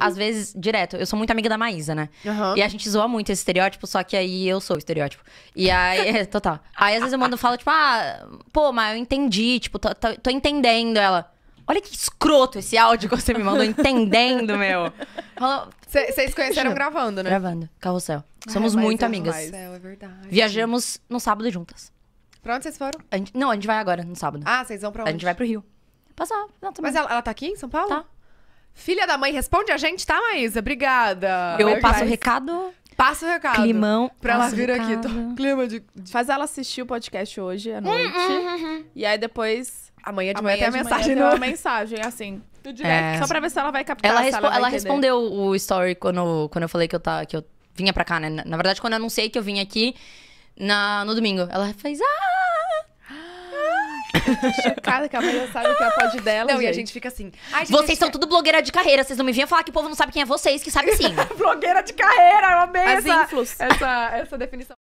Às vezes, direto, eu sou muito amiga da Maísa, né? Uhum. E a gente zoa muito esse estereótipo, só que aí eu sou o estereótipo. E aí, é, total. Aí às vezes eu mando fala, tipo, ah, pô, mas eu entendi, tipo, tô, tô, tô entendendo ela. Olha que escroto esse áudio que você me mandou, entendendo, meu. Vocês conheceram gravando, né? Gravando, carrossel. Somos Ai, muito é amigas. Carrossel, é, é verdade. Viajamos no sábado juntas. Pra onde vocês foram? A gente, não, a gente vai agora, no sábado. Ah, vocês vão pra onde? A gente vai pro Rio. Passar. Não, Mas ela, ela tá aqui em São Paulo? Tá. Filha da mãe, responde a gente, tá, Maísa? Obrigada. Eu Meu passo o recado. Passa o recado. Climão. Pra ela vir aqui. Tô... Clima de, de... Faz ela assistir o podcast hoje à hum, noite. Hum, hum, e aí depois. Amanhã de manhã tem a mensagem, não? Uma mensagem, assim. Tudo é. direto. É. Só pra ver se ela vai captar. Ela, respo ela, ela respondeu o story quando, quando eu falei que eu, tá, que eu vinha pra cá, né? Na verdade, quando eu anunciei que eu vim aqui na, no domingo, ela fez. Ah, chocada que a Maria sabe que é a pod dela. Não, gente. e a gente fica assim. gente, vocês são tudo blogueira de carreira, vocês não me vinham falar que o povo não sabe quem é vocês, que sabe sim. blogueira de carreira, eu amei As essa, essa, essa definição.